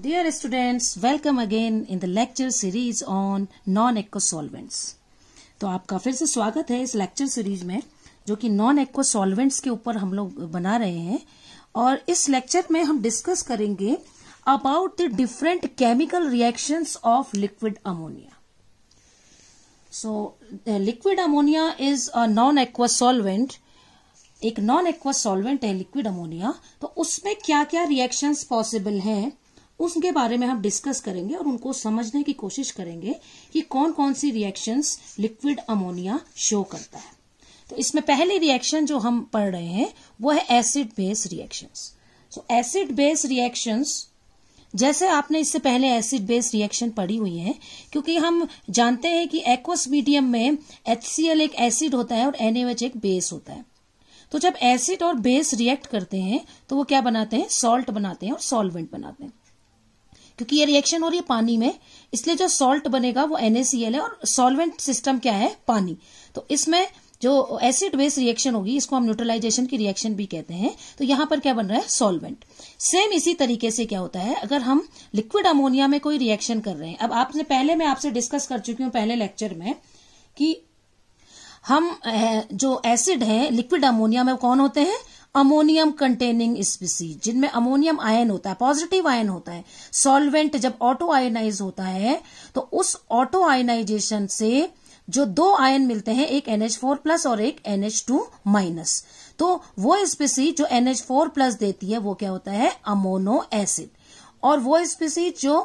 Dear students, welcome again in the lecture series on non-aqueous solvents. तो आपका फिर से स्वागत है इस लेक्चर सीरीज में जो कि नॉन एक्वा सॉल्वेंट्स के ऊपर हम लोग बना रहे हैं और इस लेक्चर में हम डिस्कस करेंगे about the different chemical reactions of liquid ammonia so liquid ammonia is a non aqua solvent एक नॉन एक्वा सॉल्वेंट है लिक्विड अमोनिया तो उसमें क्या क्या रिएक्शंस पॉसिबल हैं उसके बारे में हम डिस्कस करेंगे और उनको समझने की कोशिश करेंगे कि कौन कौन सी रिएक्शंस लिक्विड अमोनिया शो करता है तो इसमें पहली रिएक्शन जो हम पढ़ रहे हैं वो है acid base reactions so acid base reactions जैसे आपने इससे पहले एसिड बेस रिएक्शन पढ़ी हुई है क्योंकि हम जानते हैं कि एक्वस मीडियम में एच एक एसिड होता है और एनएच एक बेस होता है तो जब एसिड और बेस रिएक्ट करते हैं तो वो क्या बनाते हैं सॉल्ट बनाते हैं और सॉल्वेंट बनाते हैं क्योंकि ये रिएक्शन हो रही है पानी में इसलिए जो सॉल्ट बनेगा वो NaCl है और सॉल्वेंट सिस्टम क्या है पानी तो इसमें जो एसिड बेस रिएक्शन होगी इसको हम न्यूट्रलाइजेशन की रिएक्शन भी कहते हैं तो यहां पर क्या बन रहा है सॉल्वेंट सेम इसी तरीके से क्या होता है अगर हम लिक्विड अमोनिया में कोई रिएक्शन कर रहे हैं अब आपने पहले मैं आपसे डिस्कस कर चुकी हूं पहले लेक्चर में कि हम जो एसिड है लिक्विड अमोनिया में कौन होते हैं अमोनियम कंटेनिंग स्पीसी जिनमें अमोनियम आयन होता है पॉजिटिव आयन होता है सॉल्वेंट जब ऑटो आयनाइज होता है तो उस ऑटो आयनाइजेशन से जो दो आयन मिलते हैं एक फोर प्लस और एक टू माइनस तो वो स्पीसी जो फोर प्लस देती है वो क्या होता है अमोनो एसिड और वो स्पीसी जो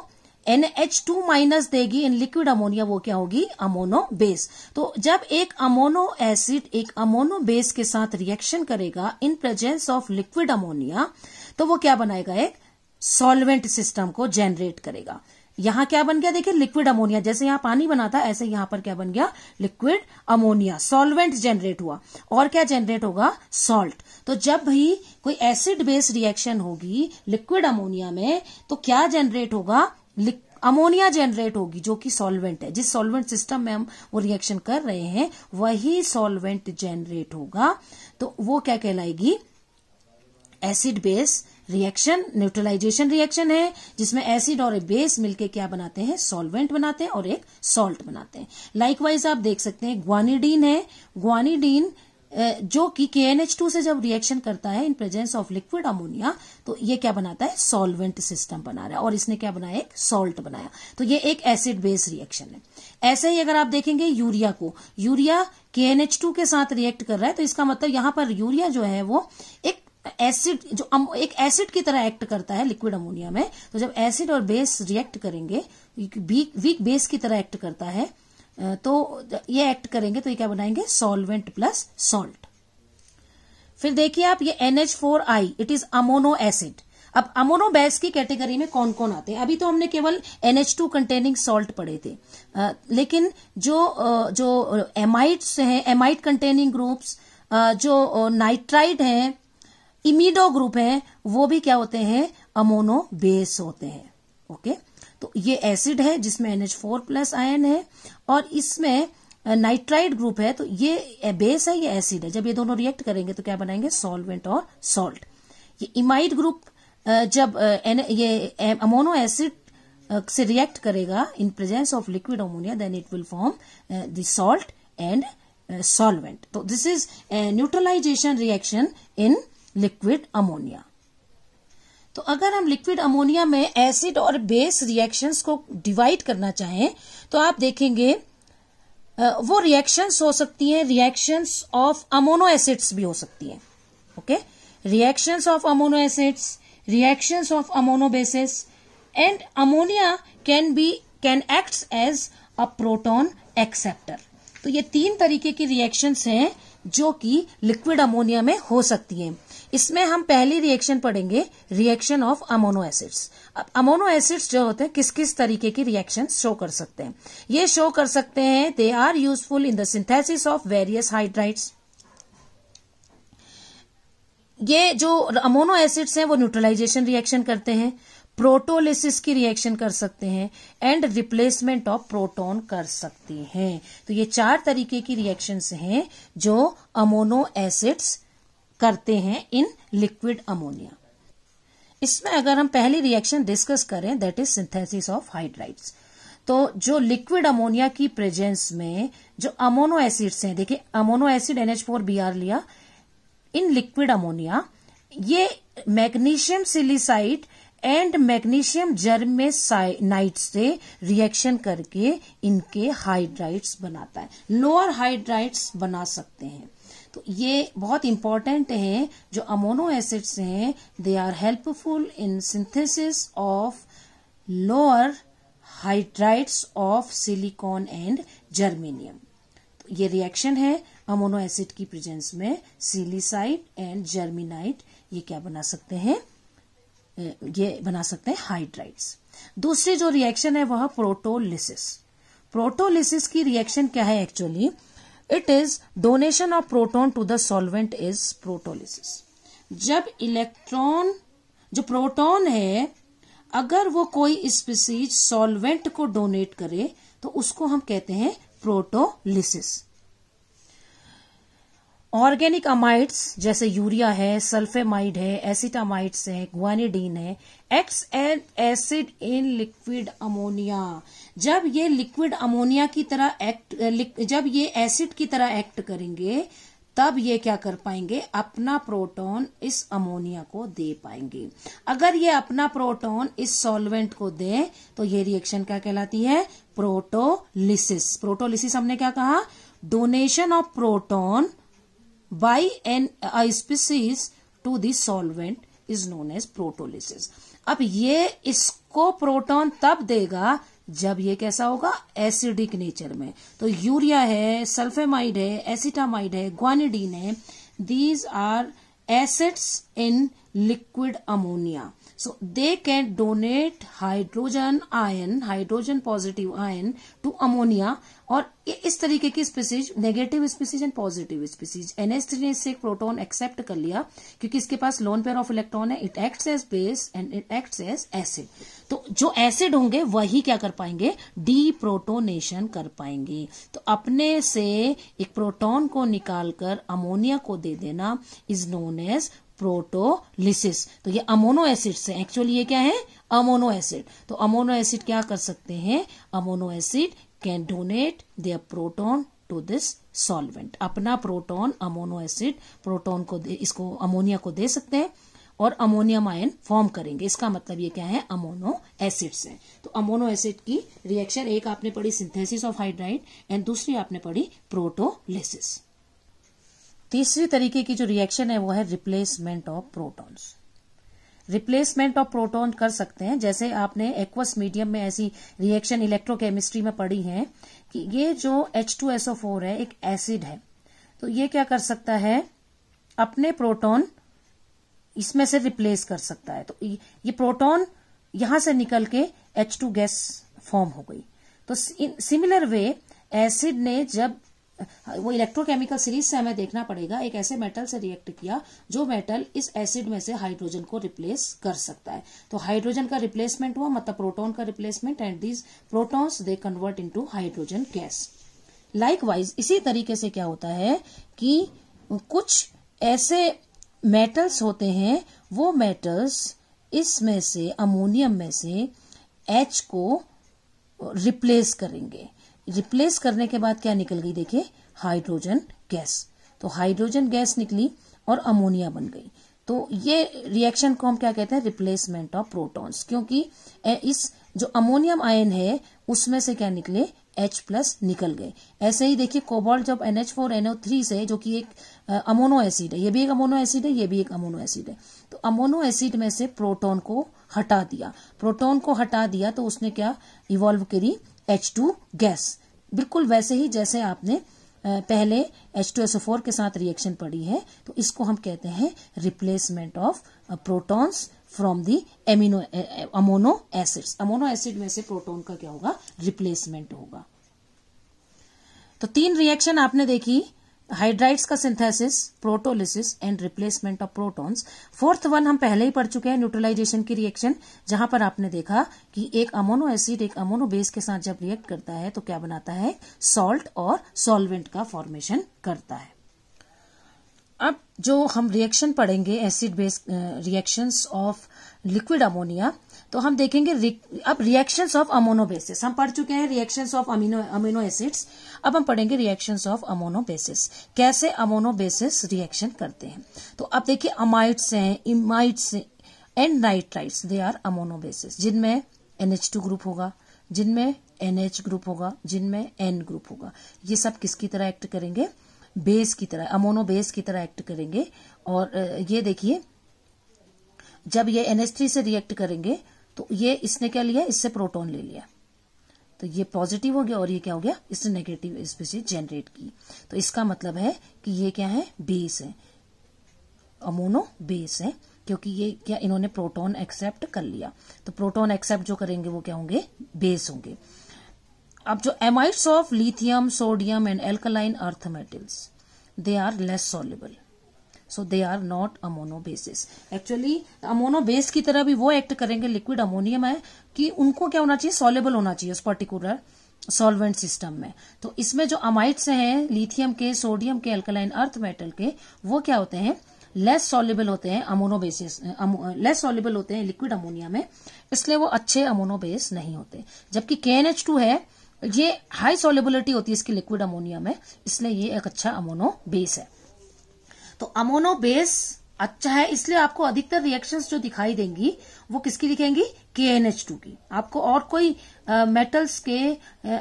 एनएच टू माइनस देगी इन लिक्विड अमोनिया वो क्या होगी अमोनो बेस तो जब एक अमोनो एसिड एक अमोनो बेस के साथ रिएक्शन करेगा in presence of liquid ammonia तो वो क्या बनाएगा एक सॉल्वेंट सिस्टम को जेनरेट करेगा यहां क्या बन गया देखिए लिक्विड अमोनिया जैसे यहां पानी बना था ऐसे यहां पर क्या बन गया लिक्विड अमोनिया सॉल्वेंट जनरेट हुआ और क्या जनरेट होगा सॉल्ट तो जब भी कोई एसिड बेस रिएक्शन होगी लिक्विड अमोनिया में तो क्या जनरेट होगा अमोनिया जनरेट होगी जो कि सॉल्वेंट है जिस सॉल्वेंट सिस्टम में हम वो रिएक्शन कर रहे हैं वही सॉल्वेंट जनरेट होगा तो वो क्या कहलाएगी acid base reaction neutralization reaction है जिसमें एसिड और बेस मिलके क्या बनाते हैं सॉल्वेंट बनाते हैं और एक सॉल्ट बनाते हैं लाइकवाइज आप देख सकते हैं ग्वानिडीन है ग्वानिडीन जो कि टू से जब रिएक्शन करता है in presence of liquid ammonia तो ये क्या बनाता है सॉल्वेंट सिस्टम बना रहा है और इसने क्या बनाया एक सॉल्ट बनाया तो ये एक एसिड बेस रिएक्शन है ऐसे ही अगर आप देखेंगे यूरिया को यूरिया टू के साथ रिएक्ट कर रहा है तो इसका मतलब यहां पर यूरिया जो है वो एक एसिड जो एक एसिड की तरह एक्ट करता है लिक्विड अमोनिया में तो जब एसिड और बेस रिएक्ट करेंगे वीक बेस की तरह एक्ट करता है तो ये एक्ट करेंगे तो ये क्या बनाएंगे सॉल्वेंट प्लस सॉल्ट फिर देखिए आप ये NH4I इट इज अमोनो एसिड अब अमोनो बेस की कैटेगरी में कौन कौन आते हैं अभी तो हमने केवल NH2 कंटेनिंग सॉल्ट पढ़े थे आ, लेकिन जो आ, जो एमाइड्स हैं एमाइड कंटेनिंग ग्रुप्स जो नाइट्राइड हैं इमिडो ग्रुप है वो भी क्या होते हैं अमोनो बेस होते हैं ओके okay? तो ये एसिड है जिसमें N H four plus ion है और इसमें नाइट्राइड ग्रुप है तो ये बेस है ये एसिड है जब ये दोनों रिएक्ट करेंगे तो क्या बनाएंगे सॉल्वेंट और सॉल्ट ये इमाइड ग्रुप जब ये अमोनो एसिड से रिएक्ट करेगा in presence of liquid ammonia then it will form the salt and solvent तो this is neutralization reaction in liquid ammonia तो अगर हम लिक्विड अमोनिया में एसिड और बेस रिएक्शंस को डिवाइड करना चाहें तो आप देखेंगे वो रिएक्शंस हो सकती हैं रिएक्शंस ऑफ अमोनो एसिड्स भी हो सकती हैं okay reactions of ammono acids reactions of ammono bases and ammonia can be can act as a proton acceptor तो ये तीन तरीके की रिएक्शंस हैं जो कि लिक्विड अमोनिया में हो सकती हैं इसमें हम पहली रिएक्शन पढ़ेंगे रिएक्शन ऑफ अमोनो एसिड्स अब अमोनो एसिड्स जो होते हैं किस किस तरीके की रिएक्शन शो कर सकते हैं ये शो कर सकते हैं they are useful in the synthesis of various hydrides ये जो अमोनो एसिड्स हैं वो न्यूट्रलाइजेशन रिएक्शन करते हैं प्रोटोलिसिस की रिएक्शन कर सकते हैं एंड रिप्लेसमेंट ऑफ प्रोटोन कर सकते हैं तो ये चार तरीके की रिएक्शंस हैं जो अमोनो एसिड्स करते हैं इन लिक्विड अमोनिया इसमें अगर हम पहली रिएक्शन डिस्कस करें that is synthesis of hydrides तो जो लिक्विड अमोनिया की प्रेजेंस में जो अमोनो एसिड्स हैं देखिए ammono acid NH four B R लिया इन लिक्विड अमोनिया ये मैग्नीशियम सिलिसाइड एंड मैग्नीशियम नाइट से रिएक्शन करके इनके हाइड्राइट्स बनाता है लोअर हाइड्राइट्स बना सकते हैं तो ये बहुत इंपॉर्टेंट है जो अमोनो एसिड्स हैं they are helpful in synthesis of lower hydrides of silicon and germanium तो ये रिएक्शन है अमोनो एसिड की प्रेजेंस में सिलिसाइड एंड जर्मिनाइट ये क्या बना सकते हैं ये बना सकते हैं हाइड्राइड्स दूसरी जो रिएक्शन है वह प्रोटोलिसिस प्रोटोलिसिस की रिएक्शन क्या है actually it is donation of proton to the solvent is protolysis जब इलेक्ट्रॉन जो प्रोटॉन है अगर वो कोई स्पीसीज सॉल्वेंट को डोनेट करे तो उसको हम कहते हैं प्रोटोलिसिस ऑर्गेनिक अमाइड्स जैसे यूरिया है सल्फेमाइड है एसिटामाइड्स है ग्वानिडीन है x and acid in liquid ammonia जब ये लिक्विड अमोनिया की तरह एक्ट जब ये एसिड की तरह एक्ट करेंगे तब ये क्या कर पाएंगे अपना प्रोटॉन इस अमोनिया को दे पाएंगे अगर ये अपना प्रोटॉन इस सॉल्वेंट को दे तो ये रिएक्शन क्या कहलाती है प्रोटोलिसिस प्रोटोलिसिस हमने क्या कहा donation of proton by an species to this solvent is known as protolysis अब ये इसको प्रोटॉन तब देगा जब ये कैसा होगा एसिडिक नेचर में तो यूरिया है सल्फेमाइड है एसिटामाइड है ग्वानिडीन है these are acids in liquid ammonia so they can donate hydrogen ion hydrogen positive ion to ammonia और इस तरीके की species negative species and positive species NS three ने इससे एक प्रोटोन एक्सेप्ट कर लिया क्योंकि इसके पास लोन पेयर ऑफ इलेक्ट्रॉन है it acts as base and it acts as acid तो जो एसिड होंगे वही क्या कर पाएंगे डी प्रोटोनेशन कर पाएंगे तो अपने से एक प्रोटोन को निकालकर अमोनिया को दे देना इज नोन एज प्रोटोलिसिस तो ये अमोनो एसिड से एक्चुअली ये क्या है अमोनो एसिड तो अमोनो एसिड क्या कर सकते हैं ammono acid can donate their proton to this solvent अपना प्रोटोन अमोनो एसिड प्रोटोन को दे, इसको अमोनिया को दे सकते हैं और अमोनियम आयन फॉर्म करेंगे इसका मतलब ये क्या है अमोनो एसिड्स है तो अमोनो एसिड की रिएक्शन एक आपने पढ़ी सिंथेसिस ऑफ हाइड्राइड एंड दूसरी आपने पढ़ी प्रोटोलिसिस तीसरी तरीके की जो रिएक्शन है वो है replacement of protons replacement of proton कर सकते हैं जैसे आपने एक्वस मीडियम में ऐसी रिएक्शन इलेक्ट्रोकेमिस्ट्री में पढ़ी है कि ये जो H2SO4 है एक एसिड है तो ये क्या कर सकता है अपने प्रोटोन इसमें से रिप्लेस कर सकता है तो ये प्रोटोन यहां से निकल के H2 गैस फॉर्म हो गई तो सिमिलर वे एसिड ने जब हाँ, वो इलेक्ट्रोकेमिकल सीरीज से हमें देखना पड़ेगा एक ऐसे मेटल से रिएक्ट किया जो मेटल इस एसिड में से हाइड्रोजन को रिप्लेस कर सकता है तो हाइड्रोजन का रिप्लेसमेंट हुआ मतलब प्रोटॉन का replacement and these protons they convert into hydrogen gas likewise इसी तरीके से क्या होता है कि कुछ ऐसे मेटल्स होते हैं वो मेटल्स इसमें से अमोनियम में से एच को रिप्लेस करेंगे रिप्लेस करने के बाद क्या निकल गई देखिए हाइड्रोजन गैस तो हाइड्रोजन गैस निकली और अमोनिया बन गई तो ये रिएक्शन को हम क्या कहते हैं रिप्लेसमेंट ऑफ प्रोटॉन्स क्योंकि इस जो अमोनियम आयन है उसमें से क्या निकले H प्लस निकल गए ऐसे ही देखिए कोबाल्ट जब N H four N O three से जो कि एक अमोनो एसिड है ये भी एक अमोनो एसिड है ये भी एक अमोनो एसिड है तो अमोनो एसिड में से प्रोटॉन को हटा दिया प्रोटॉन को हटा दिया तो उसने क्या इवॉल्व करी एच टू गैस बिल्कुल वैसे ही जैसे आपने पहले H two S O four के साथ रिएक्शन पड़ी है तो इसको हम कहते हैं replacement of protons from the amino ammono acids ammono acid में से प्रोटॉन का क्या होगा रिप्लेसमेंट होगा तो तीन रिएक्शन आपने देखी हाइड्राइड्स का synthesis protolysis and replacement of protons fourth one हम पहले ही पढ़ चुके हैं न्यूट्रलाइजेशन की रिएक्शन जहां पर आपने देखा कि एक अमोनो एसिड एक अमोनो बेस के साथ जब रिएक्ट करता है तो क्या बनाता है सॉल्ट और सॉल्वेंट का फॉर्मेशन करता है अब जो हम रिएक्शन पढ़ेंगे acid base reactions of liquid ammonia तो हम देखेंगे अब रिएक्शन ऑफ अमोनो बेसिस हम पढ़ चुके हैं reaction of amino amino acids अब हम पढ़ेंगे रिएक्शन ऑफ अमोनो बेसिस कैसे अमोनो बेसिस रिएक्शन करते हैं तो अब देखिए अमाइड्स हैं imides and nitrites they are ammono bases जिनमें एनएच टू ग्रुप होगा जिनमें एनएच ग्रुप होगा जिनमें एन ग्रुप होगा ये सब किसकी तरह एक्ट करेंगे बेस की तरह अमोनो बेस की तरह एक्ट करेंगे और ये देखिए जब ये एनएच थ्री से रिएक्ट करेंगे तो ये इसने क्या लिया इससे प्रोटोन ले लिया तो ये पॉजिटिव हो गया और ये क्या हो गया इसने नेगेटिव स्पीसीज जनरेट की तो इसका मतलब है कि ये क्या है बेस है अमोनो बेस है क्योंकि ये क्या इन्होंने प्रोटोन एक्सेप्ट कर लिया तो प्रोटोन एक्सेप्ट जो करेंगे वो क्या होंगे बेस होंगे अब जो amides of lithium sodium and alkaline earth metals they are less soluble so they are not ammono bases actually ammono base की तरह भी वो एक्ट करेंगे लिक्विड अमोनियम है कि उनको क्या होना चाहिए सोलेबल होना चाहिए उस पर्टिकुलर सॉल्वेंट सिस्टम में तो इसमें जो अमाइट्स हैं लिथियम के सोडियम के अल्कलाइन अर्थ मेटल के वो क्या होते हैं लेस सॉल्युबल होते हैं अमोनो बेसिस लेस सॉल्युबल होते हैं लिक्विड अमोनिया में इसलिए वो अच्छे अमोनो बेस नहीं होते जबकि के है ये हाई सॉल्युबिलिटी होती है इसकी लिक्विड अमोनिया में इसलिए ये एक अच्छा अमोनो बेस है तो अमोनो बेस अच्छा है इसलिए आपको अधिकतर रिएक्शंस जो दिखाई देंगी वो किसकी दिखेंगी के एन एच टू की आपको और कोई मेटल्स के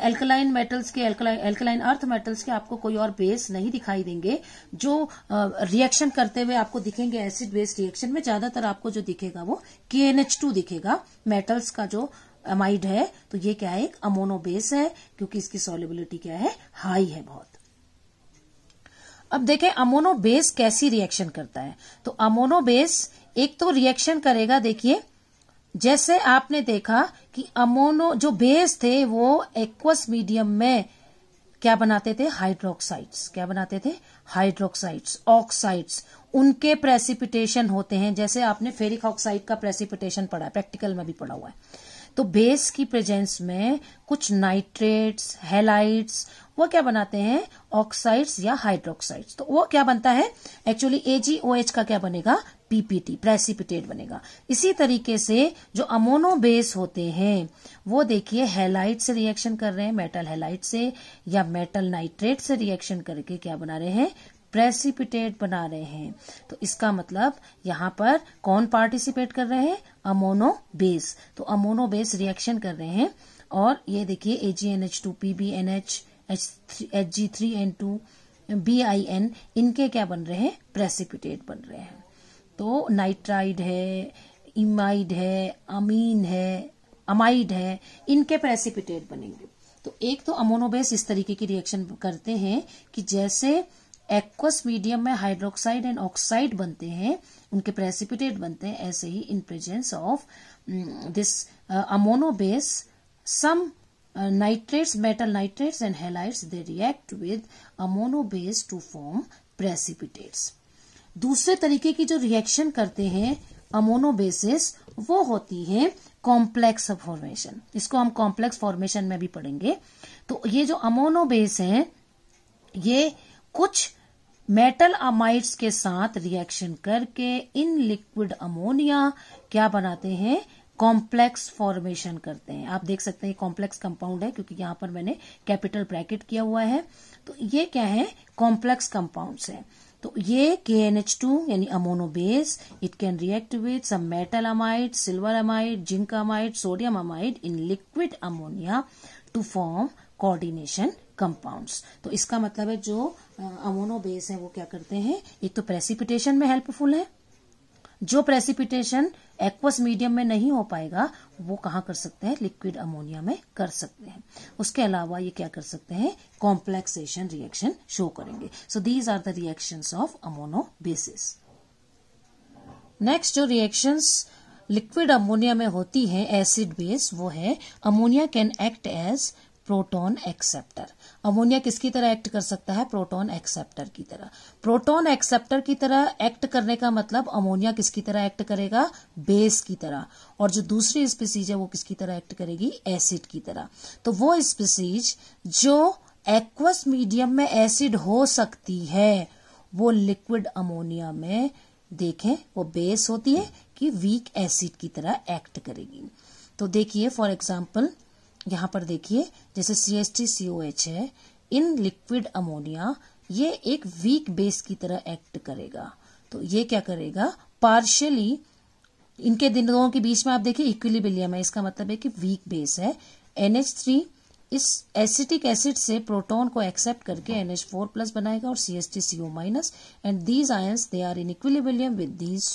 एल्कलाइन मेटल्स के एल्कलाइन अर्थ मेटल्स के आपको कोई और बेस नहीं दिखाई देंगे जो रिएक्शन करते हुए आपको दिखेंगे एसिड बेस रिएक्शन में ज्यादातर आपको जो दिखेगा वो के एन एच टू दिखेगा मेटल्स का जो एमाइड है तो ये क्या है एक अमोनो बेस है क्योंकि इसकी सोलिबिलिटी क्या है हाई है बहुत अब देखें अमोनो बेस कैसी रिएक्शन करता है तो अमोनो बेस एक तो रिएक्शन करेगा देखिए जैसे आपने देखा कि अमोनो जो बेस थे वो एक्वस मीडियम में क्या बनाते थे हाइड्रोक्साइड्स क्या बनाते थे हाइड्रोक्साइड्स ऑक्साइड्स उनके प्रेसिपिटेशन होते हैं जैसे आपने फेरिक ऑक्साइड का प्रेसिपिटेशन पढ़ा है प्रैक्टिकल में भी पढ़ा हुआ है तो बेस की प्रेजेंस में कुछ नाइट्रेट्स हेलाइट्स वो क्या बनाते हैं ऑक्साइड्स या हाइड्रोक्साइड्स तो वो क्या बनता है एक्चुअली एजीओएच का क्या बनेगा पीपीटी प्रेसिपिटेट बनेगा इसी तरीके से जो अमोनो बेस होते हैं वो देखिए हेलाइट से रिएक्शन कर रहे हैं मेटल हेलाइट से या मेटल नाइट्रेट से रिएक्शन करके क्या बना रहे हैं प्रेसिपिटेट बना रहे हैं तो इसका मतलब यहाँ पर कौन पार्टिसिपेट कर रहे हैं अमोनो बेस तो अमोनो बेस रिएक्शन कर रहे हैं और ये देखिए A G N H two P B N H H H G three N two B I N इनके क्या बन रहे हैं प्रेसिपिटेट बन रहे हैं तो नाइट्राइड है इमाइड है अमीन है अमाइड है इनके प्रेसिपिटेट बनेंगे तो एक तो अमोनोबेस इस तरीके की रिएक्शन करते हैं कि जैसे एक्वस मीडियम में हाइड्रोक्साइड एंड ऑक्साइड बनते हैं उनके प्रेसिपिटेट बनते हैं ऐसे ही in presence of this ammono base some nitrates metal nitrates and halides they react with ammono base to form precipitates दूसरे तरीके की जो रिएक्शन करते हैं अमोनोबेसिस वो होती है कॉम्प्लेक्स फॉर्मेशन इसको हम कॉम्प्लेक्स फॉर्मेशन में भी पढ़ेंगे तो ये जो अमोनोबेस है ये कुछ मेटल अमाइड्स के साथ रिएक्शन करके इन लिक्विड अमोनिया क्या बनाते हैं कॉम्प्लेक्स फॉर्मेशन करते हैं आप देख सकते हैं कॉम्प्लेक्स कंपाउंड है क्योंकि यहां पर मैंने कैपिटल ब्रैकेट किया हुआ है तो ये क्या है कॉम्प्लेक्स कंपाउंड्स है तो ये के एन एच टू यानी base it can react with some metal amide silver amide zinc amide sodium amide in liquid ammonia to form coordination compounds तो इसका मतलब है जो अमोनो बेस है वो क्या करते हैं एक तो प्रेसिपिटेशन में हेल्पफुल है जो प्रेसिपिटेशन एक्वस मीडियम में नहीं हो पाएगा वो कहाँ कर सकते हैं लिक्विड अमोनिया में कर सकते हैं उसके अलावा ये क्या कर सकते हैं कॉम्प्लेक्सेशन रिएक्शन शो करेंगे so these are the reactions of ammono bases next जो रिएक्शंस लिक्विड अमोनिया में होती है एसिड बेस वो है ammonia can act as proton acceptor ammonia किसकी तरह एक्ट कर सकता है प्रोटॉन एक्सेप्टर की तरह प्रोटॉन एक्सेप्टर की तरह एक्ट करने का मतलब अमोनिया किसकी तरह एक्ट करेगा बेस की तरह और जो दूसरी स्पीसीज है वो किसकी तरह एक्ट करेगी एसिड की तरह तो वो स्पीसीज जो एक्वस मीडियम में एसिड हो सकती है वो लिक्विड अमोनिया में देखें वो बेस होती है कि वीक एसिड की तरह एक्ट करेगी तो देखिए फॉर एग्जाम्पल यहाँ पर देखिए जैसे C S T C O H है इन लिक्विड अमोनिया ये एक वीक बेस की तरह एक्ट करेगा तो ये क्या करेगा पार्शियली इनके दिनों के बीच में आप देखिए इक्विलिबिलियम है इसका मतलब है कि वीक बेस है एनएच थ्री इस एसिटिक एसिड से प्रोटॉन को एक्सेप्ट करके एनएच फोर प्लस बनाएगा और C S T C O minus and these I they are in equilibrium with these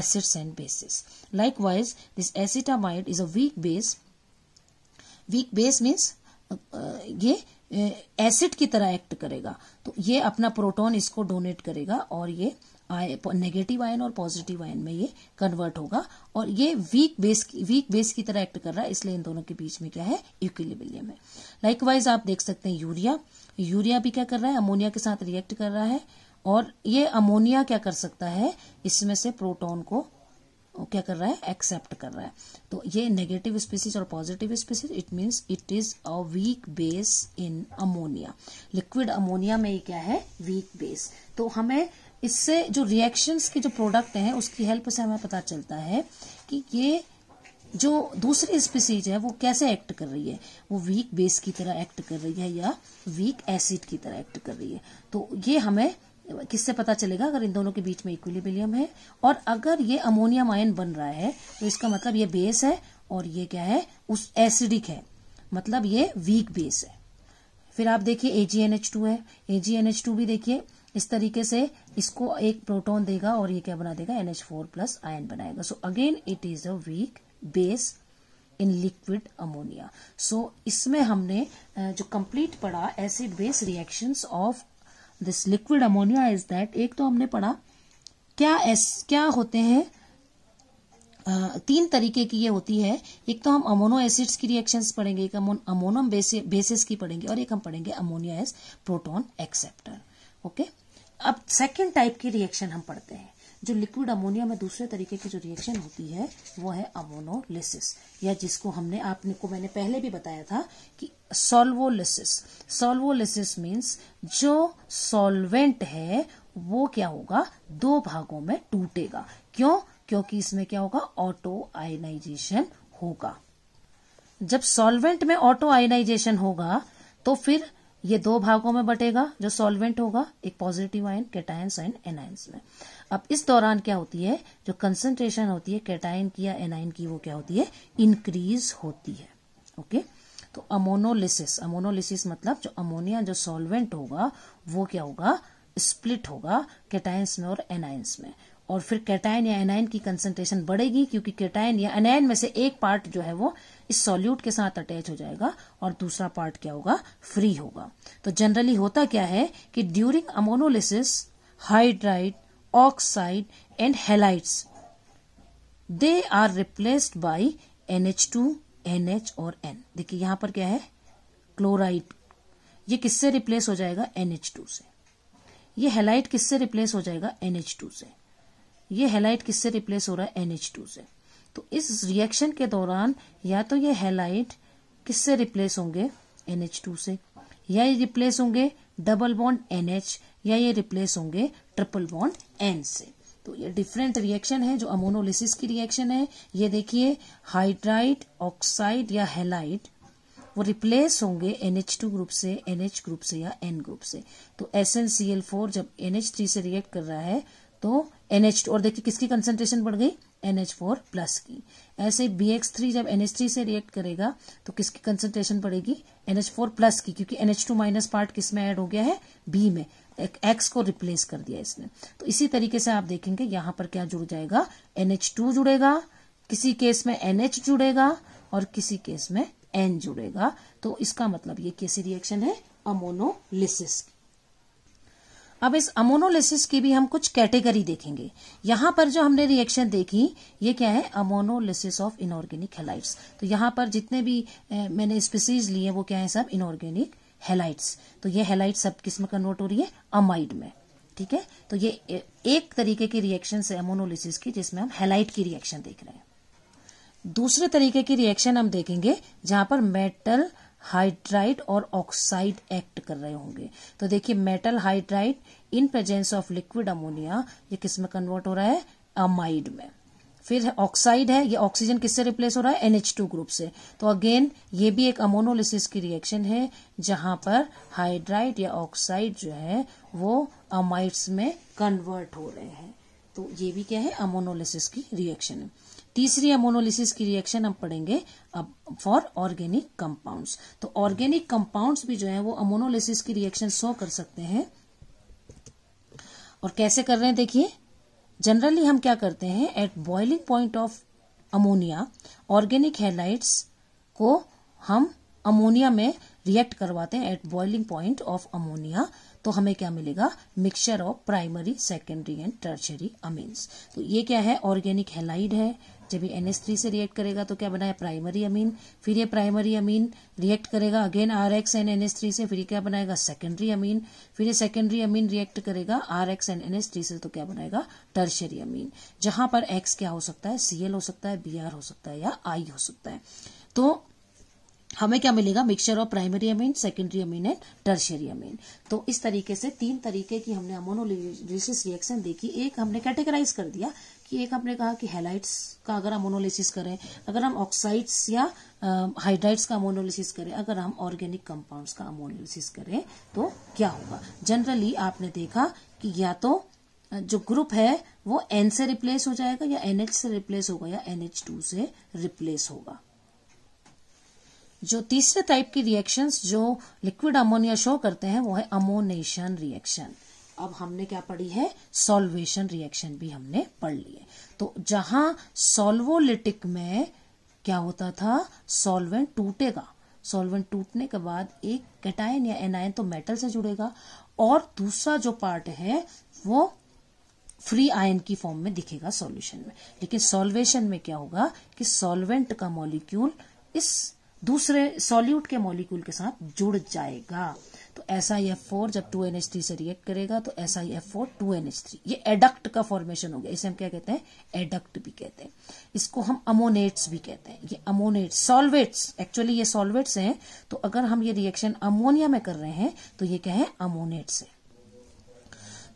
acids and bases likewise this acetamide is a weak base weak base means ये acid uh, की तरह act करेगा तो ये अपना proton इसको donate करेगा और ये नेगेटिव आयन और पॉजिटिव आयन में ये कन्वर्ट होगा और ये वीक बेस वीक बेस की तरह एक्ट कर रहा है इसलिए इन दोनों के बीच में क्या है इक्विलिब्रियम है लाइकवाइज आप देख सकते हैं यूरिया यूरिया भी क्या कर रहा है अमोनिया के साथ रिएक्ट कर रहा है और ये अमोनिया क्या कर सकता है इसमें से प्रोटोन को क्या कर रहा है एक्सेप्ट कर रहा है तो ये नेगेटिव स्पीसीज और positive species it means it is a weak base in ammonia liquid ammonia में ये क्या है वीक बेस तो हमें इससे जो रिएक्शंस के जो प्रोडक्ट हैं उसकी हेल्प से हमें पता चलता है कि ये जो दूसरी स्पीसीज है वो कैसे एक्ट कर रही है वो वीक बेस की तरह एक्ट कर रही है या वीक एसिड की तरह एक्ट कर रही है तो ये हमें किससे पता चलेगा अगर इन दोनों के बीच में इक्विलिबिलियम है और अगर ये अमोनियम आयन बन रहा है तो इसका मतलब ये बेस है और ये क्या है उस एसिडिक है मतलब ये वीक बेस है फिर आप देखिए AgNH2 है AgNH2 भी देखिए इस तरीके से इसको एक प्रोटॉन देगा और ये क्या बना देगा एनएच फोर प्लस आयन बनाएगा so again it is a weak base in liquid ammonia so इसमें हमने जो कंप्लीट पढ़ा acid base reactions of this liquid ammonia is that एक तो हमने पढ़ा क्या एस क्या होते हैं तीन तरीके की ये होती है एक तो हम अमोनो एसिड्स की रिएक्शंस पढ़ेंगे एक अमोन अमोनम बेसिस की पढ़ेंगे और एक हम पढ़ेंगे ammonia as proton acceptor okay अब सेकेंड टाइप की रिएक्शन हम पढ़ते हैं जो लिक्विड अमोनिया में दूसरे तरीके की जो रिएक्शन होती है वो है अमोनोलिसिस या जिसको हमने आपने को मैंने पहले भी बताया था कि सॉल्वोलिसिस सोल्वोलिसिस मीन्स जो सॉल्वेंट है वो क्या होगा दो भागों में टूटेगा क्यों क्योंकि इसमें क्या होगा ऑटो आयनाइजेशन होगा जब सॉल्वेंट में ऑटो आयनाइजेशन होगा तो फिर ये दो भागों में बटेगा जो सॉल्वेंट होगा एक positive ion cations and anions में अब इस दौरान क्या होती है जो कंसंट्रेशन होती है कैटाइन की या एनायन की वो क्या होती है इंक्रीज होती है ओके तो अमोनोलिसिस अमोनोलिसिस मतलब जो अमोनिया जो सॉल्वेंट होगा वो क्या होगा स्प्लिट होगा केटायंस में और एनायंस में और फिर कैटाइन या एनायन की कंसंट्रेशन बढ़ेगी क्योंकि कैटाइन या एनायन में से एक पार्ट जो है वो इस सॉल्यूट के साथ अटैच हो जाएगा और दूसरा पार्ट क्या होगा फ्री होगा तो जनरली होता क्या है कि during ammonolysis hydride oxide and halides they are replaced by N H two N H और एन देखिए यहां पर क्या है क्लोराइड ये किससे रिप्लेस हो जाएगा एन एच टू से ये हेलाइट किससे रिप्लेस हो जाएगा एन एच टू से ये हेलाइट किससे रिप्लेस हो रहा है एन एच टू से तो इस रिएक्शन के दौरान या तो ये हेलाइट किससे रिप्लेस होंगे NH2 से या ये रिप्लेस होंगे डबल बॉन्ड NH या ये रिप्लेस होंगे ट्रिपल बॉन्ड N से तो ये डिफरेंट रिएक्शन है जो अमोनोलिसिस की रिएक्शन है ये देखिए हाइड्राइट ऑक्साइड या हेलाइट वो रिप्लेस होंगे NH2 ग्रुप से NH ग्रुप से या N ग्रुप से तो SnCl4 जब NH3 से रिएक्ट कर रहा है तो NH2 और देखिए किसकी कंसेंट्रेशन बढ़ गई NH4 फोर प्लस की ऐसे बी एक्स थ्री जब NH3 थ्री से रिएक्ट करेगा तो किसकी कंसेंट्रेशन पड़ेगी NH4 फोर प्लस की क्योंकि NH2 टू माइनस पार्ट किस में ऐड हो गया है बी में एक एक्स को रिप्लेस कर दिया इसने तो इसी तरीके से आप देखेंगे यहां पर क्या जुड़ जाएगा NH2 टू जुड़ेगा किसी केस में NH जुड़ेगा और किसी केस में एन जुड़ेगा तो इसका मतलब ये कैसी रिएक्शन है अमोनोलिसिस की अब इस अमोनोलिसिस की भी हम कुछ कैटेगरी देखेंगे यहां पर जो हमने रिएक्शन देखी ये क्या है अमोनोलिसिस ऑफ इनऑर्गेनिक हेलाइट्स तो यहां पर जितने भी ए, मैंने स्पीसीज लिए वो क्या है सब इनऑर्गेनिक हेलाइट्स तो ये हेलाइट सब किस में कन्वर्ट हो रही है अमाइड में ठीक है तो ये एक तरीके की रिएक्शन है अमोनोलिसिस की जिसमें हम हेलाइट की रिएक्शन देख रहे हैं दूसरे तरीके की रिएक्शन हम देखेंगे जहां पर मेटल हाइड्राइड और ऑक्साइड एक्ट कर रहे होंगे तो देखिए metal hydride in presence of liquid ammonia ये किस में कन्वर्ट हो रहा है अमाइड में फिर ऑक्साइड है ये ऑक्सीजन किससे रिप्लेस हो रहा है NH2 ग्रुप से तो अगेन ये भी एक अमोनोलिसिस की रिएक्शन है जहां पर हाइड्राइड या ऑक्साइड जो है वो अमाइड्स में कन्वर्ट हो रहे हैं तो ये भी क्या है अमोनोलिसिस की रिएक्शन है तीसरी अमोनोलिसिस की रिएक्शन हम पढ़ेंगे अब फॉर ऑर्गेनिक कंपाउंड्स तो ऑर्गेनिक कंपाउंड्स भी जो है वो अमोनोलिसिस की रिएक्शन शो कर सकते हैं और कैसे कर रहे हैं देखिए जनरली हम क्या करते हैं at boiling point of ammonia organic halides को हम अमोनिया में रिएक्ट करवाते हैं at boiling point of ammonia तो हमें क्या मिलेगा mixture of primary secondary and tertiary amines तो ये क्या है ऑर्गेनिक हेलाइड है जब ये NH3 से रिएक्ट करेगा तो क्या बनाया प्राइमरी अमीन फिर ये प्राइमरी अमीन रिएक्ट करेगा again R X and three से फिर क्या बनाएगा सेकेंडरी अमीन फिर ये सेकेंडरी अमीन रिएक्ट करेगा आर एक्स एंड थ्री से तो क्या बनाएगा टर्शरी अमीन जहां पर एक्स क्या हो सकता है सीएल हो सकता है बी हो सकता है या आई हो सकता है तो हमें क्या मिलेगा mixture of primary amine secondary amine and tertiary amine तो इस तरीके से तीन तरीके की हमने अमोनोलिसिस रिएक्शन देखी एक हमने कैटेगराइज कर दिया कि एक हमने कहा कि हेलाइट्स का अगर अमोनोलिसिस करें अगर हम ऑक्साइड्स या हाइड्राइड्स का अमोनोलिसिस करें अगर हम ऑर्गेनिक कंपाउंड्स का अमोनोलिसिस करें तो क्या होगा जनरली आपने देखा कि या तो जो ग्रुप है वो एन से रिप्लेस हो जाएगा या एनएच से रिप्लेस होगा या एनएच टू से रिप्लेस होगा जो तीसरे टाइप की रिएक्शंस जो लिक्विड अमोनिया शो करते हैं वो है अमोनेशन रिएक्शन अब हमने क्या पढ़ी है सॉल्वेशन रिएक्शन भी हमने पढ़ ली है तो जहां सोल्वोलिटिक में क्या होता था सॉल्वेंट टूटेगा सॉल्वेंट टूटने के बाद एक कैटायन या एनायन तो मेटल से जुड़ेगा और दूसरा जो पार्ट है वो फ्री आयन की फॉर्म में दिखेगा सॉल्यूशन में लेकिन सॉल्वेशन में क्या होगा कि सॉल्वेंट का मॉलिक्यूल इस दूसरे सॉल्यूट के मॉलिक्यूल के साथ जुड़ जाएगा तो एस आई एफ फोर जब टू एन एच थ्री से रिएक्ट करेगा तो S I F four two N H three ये एडक्ट का फॉर्मेशन हो गया इसे हम क्या कहते हैं एडक्ट भी कहते हैं इसको हम अमोनेट्स भी कहते हैं ये अमोनेट सॉल्वेट्स एक्चुअली ये सॉल्वेट्स हैं तो अगर हम ये रिएक्शन अमोनिया में कर रहे हैं तो ये क्या है अमोनेट्स है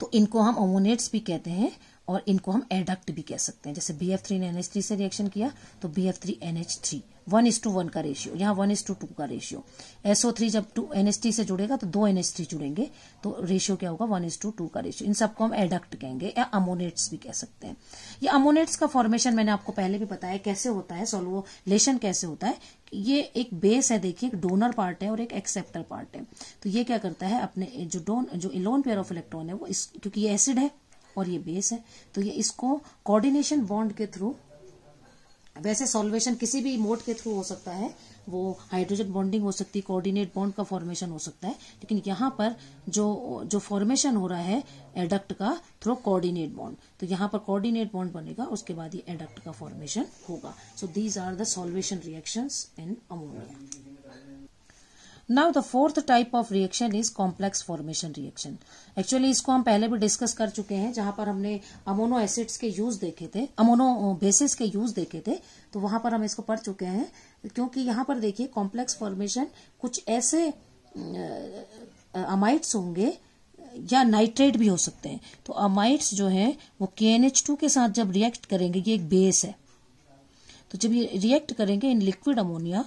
तो इनको हम अमोनेट्स भी कहते हैं और इनको हम एडक्ट भी कह सकते हैं जैसे बी एफ थ्री ने एनएच थ्री से रिएक्शन किया तो B F three NH three one is to one का रेशियो यहाँ वन इज टू टू का रेशियो एसओ थ्री जब टू एनएसटी से जुड़ेगा तो दो एस थ्री जुड़ेंगे तो रेशियो क्या होगा वन इज टू टू का रेशियो इन सबको हम एडक्ट कहेंगे या अमोनेट्स भी कह सकते हैं ये अमोनेट्स का फॉर्मेशन मैंने आपको पहले भी बताया कैसे होता है सोलवोलेशन कैसे होता है ये एक बेस है देखिए एक डोनर पार्ट है और एक एक्सेप्टर पार्ट है तो ये क्या करता है अपने जो डोन जो इलोन पेयर ऑफ इलेक्ट्रॉन है वो इस क्योंकि ये एसिड है और ये बेस है तो ये इसको कोऑर्डिनेशन बॉन्ड के थ्रू वैसे सॉल्वेशन किसी भी मोड के थ्रू हो सकता है वो हाइड्रोजन बॉन्डिंग हो सकती है कोऑर्डिनेट बॉन्ड का फॉर्मेशन हो सकता है लेकिन यहाँ पर जो जो फॉर्मेशन हो रहा है एडक्ट का थ्रू कोऑर्डिनेट बॉन्ड तो यहाँ पर कोऑर्डिनेट बॉन्ड बनेगा उसके बाद ये एडक्ट का फॉर्मेशन होगा so these are the solvation reactions in ammonia now the fourth type of reaction is complex formation reaction actually इसको हम पहले भी डिस्कस कर चुके हैं जहां पर हमने अमोनो एसिड्स के यूज देखे थे अमोनो बेसिस के यूज देखे थे तो वहां पर हम इसको पढ़ चुके हैं क्योंकि यहां पर देखिए कॉम्प्लेक्स फॉर्मेशन कुछ ऐसे अमाइट्स होंगे या नाइट्रेट भी हो सकते हैं तो अमाइट्स जो है वो के के साथ जब रिएक्ट करेंगे ये एक बेस है तो जब ये रिएक्ट करेंगे इन लिक्विड अमोनिया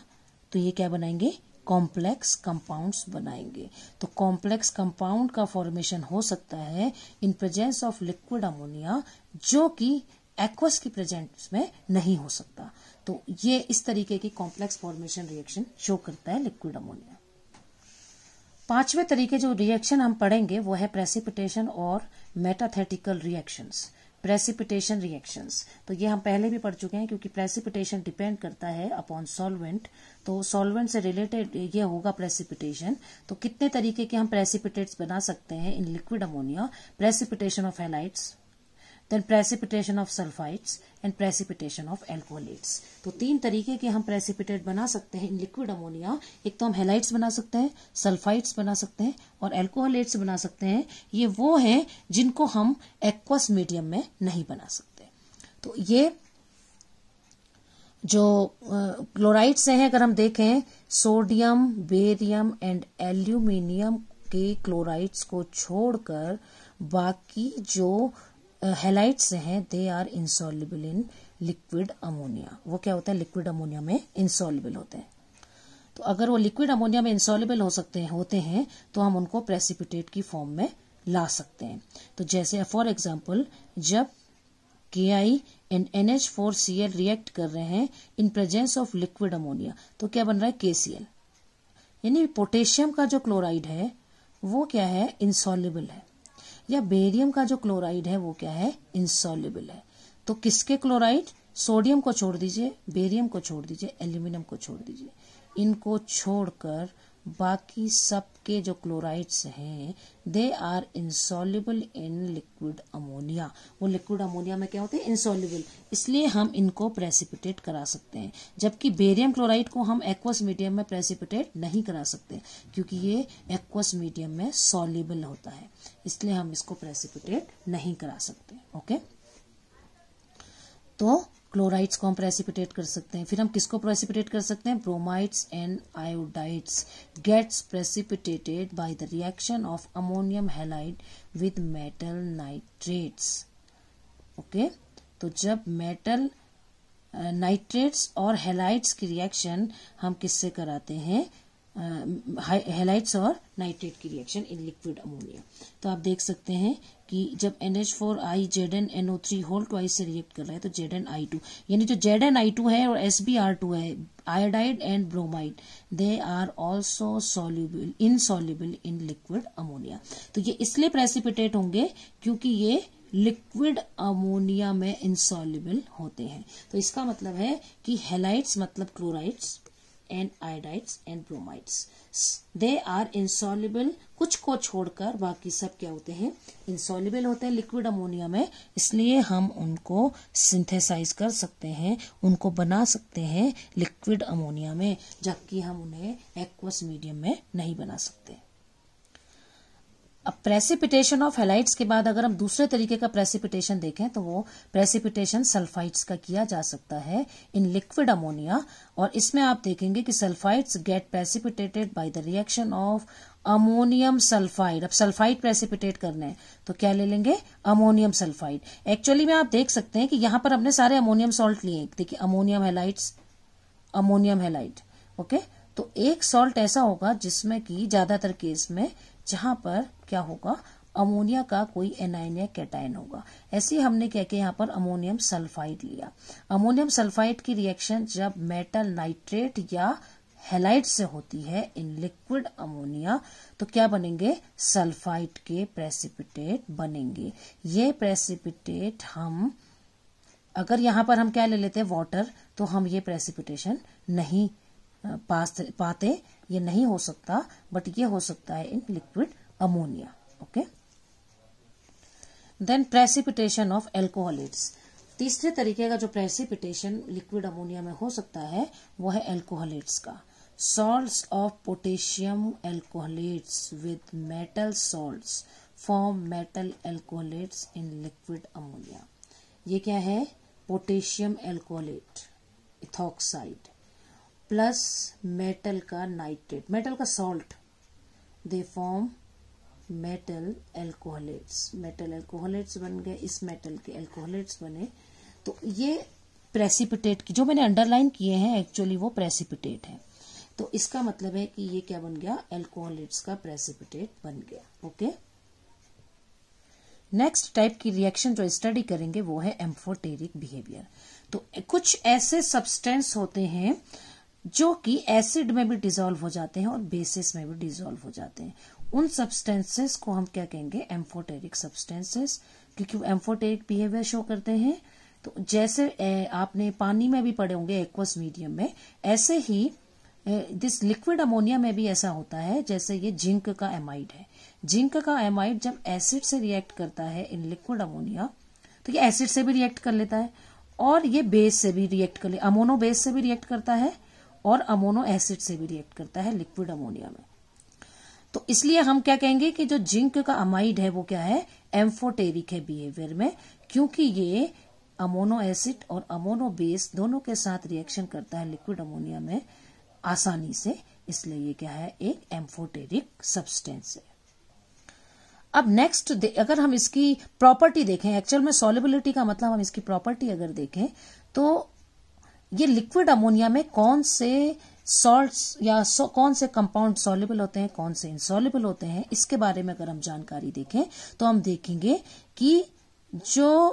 तो ये क्या बनाएंगे कॉम्प्लेक्स कंपाउंड्स बनाएंगे तो कॉम्प्लेक्स कंपाउंड का फॉर्मेशन हो सकता है in presence of liquid ammonia जो कि एक्वस की प्रेजेंस में नहीं हो सकता तो ये इस तरीके की कॉम्प्लेक्स फॉर्मेशन रिएक्शन शो करता है लिक्विड अमोनिया पांचवें तरीके जो रिएक्शन हम पढ़ेंगे वो है प्रेसिपिटेशन और मेटाथेटिकल रिएक्शंस प्रेसिपिटेशन रिएक्शंस तो ये हम पहले भी पढ़ चुके हैं क्योंकि प्रेसिपिटेशन डिपेंड करता है अपॉन सॉल्वेंट तो सॉल्वेंट से रिलेटेड ये होगा प्रेसिपिटेशन तो कितने तरीके के हम प्रेसिपिटेट्स बना सकते हैं in liquid ammonia precipitation of halides then precipitation of sulphides and precipitation of alcoholates तो तीन तरीके के हम प्रेसिपिटेट बना सकते हैं इन लिक्विड अमोनिया एक तो हम हेलाइट्स बना सकते हैं सल्फाइड्स बना सकते हैं और एल्कोहलेट्स बना सकते हैं ये वो है जिनको हम एक्वस मीडियम में नहीं बना सकते तो ये जो क्लोराइड्स uh, हैं अगर हम देखें सोडियम बेरियम एंड एल्यूमिनियम के क्लोराइड्स को छोड़कर बाकी जो uh, हेलाइट्स हैं they are insoluble in liquid ammonia वो क्या होता है लिक्विड अमोनिया में इंसॉलिबल होते हैं तो अगर वो लिक्विड अमोनिया में इंसॉलिबल हो सकते हैं होते हैं तो हम उनको प्रेसिपिटेट की फॉर्म में ला सकते हैं तो जैसे फॉर एग्जाम्पल जब K I and N H four C L react कर रहे हैं in presence of liquid ammonia तो क्या बन रहा है के सी एल यानी पोटेशियम का जो क्लोराइड है वो क्या है इंसॉलिबल है या बेरियम का जो क्लोराइड है वो क्या है इंसॉल्युबल है तो किसके क्लोराइड सोडियम को छोड़ दीजिए बेरियम को छोड़ दीजिए एल्यूमिनियम को छोड़ दीजिए इनको छोड़कर बाकी सब के जो क्लोराइड्स हैं they are insoluble in liquid ammonia वो लिक्विड अमोनिया में क्या होते हैं इंसॉल्युबल इसलिए हम इनको प्रेसिपिटेट करा सकते हैं जबकि बेरियम क्लोराइड को हम एक्वस मीडियम में प्रेसिपिटेट नहीं करा सकते क्योंकि ये एक्वस मीडियम में सॉल्युबल होता है इसलिए हम इसको प्रेसिपिटेट नहीं करा सकते ओके तो क्लोराइड्स को हम प्रेसिपिटेट कर सकते हैं फिर हम किसको प्रेसिपिटेट कर सकते हैं bromides and iodides gets precipitated by the reaction of ammonium halide with metal nitrates okay तो जब मेटल नाइट्रेट्स uh, और हेलाइड्स की रिएक्शन हम किससे कराते हैं हेलाइट्स uh, और नाइट्रेट की रिएक्शन इन लिक्विड अमोनिया तो आप देख सकते हैं कि जब N H four I Z N N O three whole twice से रिएक्ट कर रहा है तो जेड एन आई टू यानी जो जेड एन आई टू है और एस बी आर टू है iodide and bromide they are also soluble insoluble in liquid ammonia तो ये इसलिए प्रेसिपिटेट होंगे क्योंकि ये लिक्विड अमोनिया में इंसॉल्यूबल होते हैं तो इसका मतलब है कि हेलाइट्स मतलब chlorides and iodides and bromides they are insoluble कुछ को छोड़कर बाकी सब क्या होते हैं इंसॉलिबल होते हैं लिक्विड अमोनिया में इसलिए हम उनको सिंथेसाइज कर सकते हैं उनको बना सकते हैं लिक्विड अमोनिया में जबकि हम उन्हें एक्वस मीडियम में नहीं बना सकते अब प्रेसिपिटेशन ऑफ हेलाइट्स के बाद अगर हम दूसरे तरीके का प्रेसिपिटेशन देखें तो वो प्रेसिपिटेशन सल्फाइड्स का किया जा सकता है इन लिक्विड अमोनिया और इसमें आप देखेंगे कि sulphides get precipitated by the reaction of ammonium sulphide अब सल्फाइड प्रेसिपिटेट करने हैं तो क्या ले लेंगे अमोनियम सल्फाइड एक्चुअली में आप देख सकते हैं कि यहां पर हमने सारे अमोनियम सॉल्ट लिए देखिए ammonium halides ammonium halide okay तो एक सॉल्ट ऐसा होगा जिसमें कि ज्यादातर केस में जहां पर क्या होगा अमोनिया का कोई एनाइन या होगा ऐसे हमने क्या किया यहाँ पर अमोनियम सल्फाइड लिया अमोनियम सल्फाइड की रिएक्शन जब मेटल नाइट्रेट या हेलाइट से होती है इन लिक्विड अमोनिया तो क्या बनेंगे सल्फाइड के प्रेसिपिटेट बनेंगे ये प्रेसिपिटेट हम अगर यहाँ पर हम क्या ले लेते वाटर तो हम ये प्रेसिपिटेशन नहीं पास पाते ये नहीं हो सकता बट ये हो सकता है in liquid ammonia okay then precipitation of alcoholates तीसरे तरीके का जो प्रेसिपिटेशन लिक्विड अमोनिया में हो सकता है वो है एल्कोहलिट्स का salt of potassium alcoholates with metal salt form metal alcoholates in liquid ammonia ये क्या है potassium alcoholate ethoxide plus metal का नाइट्रेट मेटल का salt they form metal alcoholates metal alcoholates बन गए इस मेटल के एल्कोहलेट्स बने तो ये प्रेसिपिटेट की जो मैंने अंडरलाइन किए हैं एक्चुअली वो प्रेसिपिटेट है तो इसका मतलब है कि ये क्या बन गया एल्कोहलेट्स का प्रेसिपिटेट बन गया ओके नेक्स्ट टाइप की रिएक्शन जो स्टडी करेंगे वो है एम्फोटेरिक बिहेवियर तो कुछ ऐसे सब्सटेंस होते हैं जो कि एसिड में भी डिजोल्व हो जाते हैं और बेसिस में भी डिजोल्व हो जाते हैं उन सब्सटेंसेस को हम क्या कहेंगे एम्फोटेरिक सब्सटेंसेस क्योंकि वो एम्फोटेरिक बिहेवियर शो करते हैं तो जैसे आपने पानी में भी पड़े होंगे एक्वस मीडियम में ऐसे ही दिस लिक्विड अमोनिया में भी ऐसा होता है जैसे ये जिंक का एमाइड है जिंक का एमाइड जब एसिड से रिएक्ट करता है इन लिक्विड अमोनिया तो ये एसिड से भी रिएक्ट कर लेता है और ये बेस से भी रिएक्ट कर ले अमोनो बेस से भी रिएक्ट करता है और अमोनो एसिड से भी रिएक्ट करता है लिक्विड अमोनिया में तो इसलिए हम क्या कहेंगे कि जो जिंक का अमाइड है वो क्या है एम्फोटेरिक है बिहेवियर में क्योंकि ये अमोनो एसिड और अमोनो बेस दोनों के साथ रिएक्शन करता है लिक्विड अमोनिया में आसानी से इसलिए ये क्या है एक एम्फोटेरिक सब्सटेंस है अब नेक्स्ट अगर हम इसकी प्रॉपर्टी देखें एक्चुअल में सॉलिबिलिटी का मतलब हम इसकी प्रॉपर्टी अगर देखें तो ये लिक्विड अमोनिया में कौन से सॉल्ट्स या सो, कौन से कंपाउंड सॉल्युबल होते हैं कौन से इनसॉलेबल होते हैं इसके बारे में अगर हम जानकारी देखें तो हम देखेंगे कि जो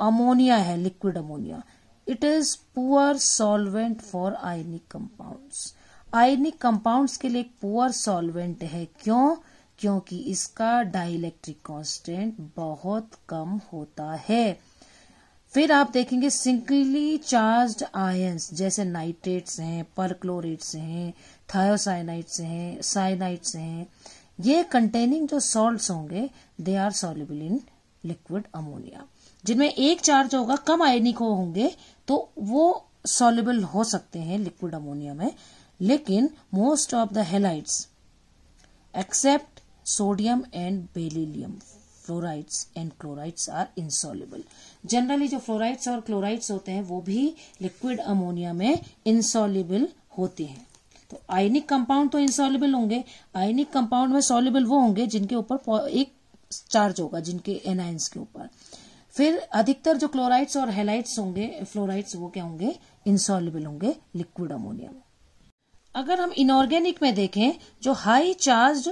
अमोनिया है liquid ammonia it is poor solvent for ionic compounds ionic compounds के लिए पुअर सॉल्वेंट है क्यों क्योंकि इसका डाइलेक्ट्रिक कांस्टेंट बहुत कम होता है फिर आप देखेंगे सिंगली चार्ज्ड आयंस जैसे नाइट्रेट्स हैं परक्लोरेट्स हैं थायोसाइनाइट्स हैं साइनाइट्स हैं ये कंटेनिंग जो सॉल्ट्स होंगे they are soluble in liquid ammonia जिनमें एक चार्ज होगा कम आयनिक हो होंगे तो वो सोलबल हो सकते हैं लिक्विड अमोनिया में लेकिन most of the halides except sodium and beryllium fluorides and chlorides are insoluble generally जो फ्लोराइड्स और क्लोराइड्स होते हैं वो भी लिक्विड अमोनिया में इंसॉल्युबल होते हैं तो आयनिक कंपाउंड तो इंसॉल्युबल होंगे आयनिक कंपाउंड में सॉल्युबल वो होंगे जिनके ऊपर एक चार्ज होगा जिनके एनाइंस के ऊपर फिर अधिकतर जो क्लोराइड्स और हेलाइट्स होंगे फ्लोराइड्स वो क्या होंगे इंसॉल्युबल होंगे लिक्विड अमोनिया में अगर हम इनऑर्गेनिक में देखें जो high charge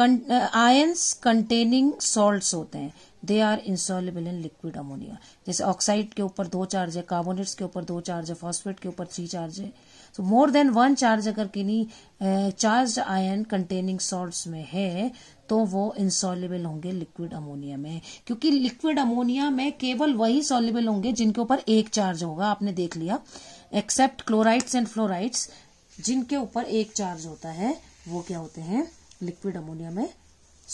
ions containing salts होते हैं they are insoluble in liquid ammonia जैसे ऑक्साइड के ऊपर दो चार्ज है कार्बोनेट्स के ऊपर दो चार्ज है फॉस्फेट के ऊपर थ्री चार्ज है so more than one charge अगर नहीं चार्ज आयन कंटेनिंग सॉल्ट्स में है तो वो इंसॉलेबल होंगे लिक्विड अमोनिया में क्योंकि लिक्विड अमोनिया में केवल वही सॉलेबल होंगे जिनके ऊपर एक चार्ज होगा आपने देख लिया एक्सेप्ट क्लोराइड्स एंड फ्लोराइड्स जिनके ऊपर एक चार्ज होता है वो क्या होते हैं लिक्विड अमोनिया में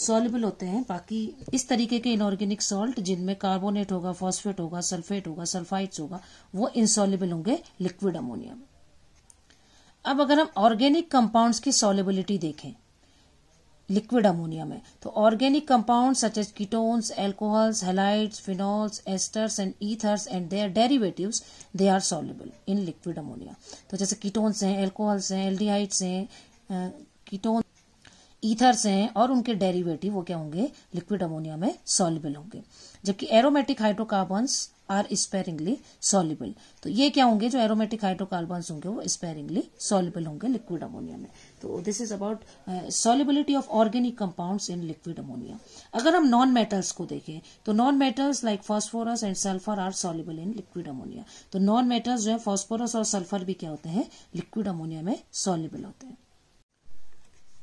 सॉल्युबल होते हैं बाकी इस तरीके के इनऑर्गेनिक सॉल्ट जिनमें कार्बोनेट होगा फॉस्फेट होगा सल्फेट होगा सल्फाइड्स होगा वो इनसॉल्युबल होंगे लिक्विड अमोनिया में अब अगर हम ऑर्गेनिक कंपाउंड्स की सॉल्युबिलिटी देखें लिक्विड अमोनिया में तो organic compound such as ketones alcohols halides phenols esters and ethers and their derivative they are soluble in liquid ammonia तो जैसे कीटोन्स हैं एल्कोहल्स हैं एल्डिहाइड्स हैं कीटोन ईथर्स हैं और उनके डेरिवेटिव वो क्या होंगे लिक्विड अमोनिया में सॉल्युबल होंगे जबकि aromatic hydrocarbons are sparingly soluble तो ये क्या होंगे जो एरोमेटिक हाइड्रोकार्बन्स होंगे वो स्पेरिंगली सॉल्युबल होंगे लिक्विड अमोनिया में तो this is about solubility of organic compounds in liquid ammonia अगर हम नॉन मेटल्स को देखें तो non metals like phosphorus and sulphur are soluble in liquid ammonia तो नॉन मेटल्स जो है फॉस्फोरस और सल्फर भी क्या होते हैं लिक्विड अमोनिया में सॉल्युबल होते हैं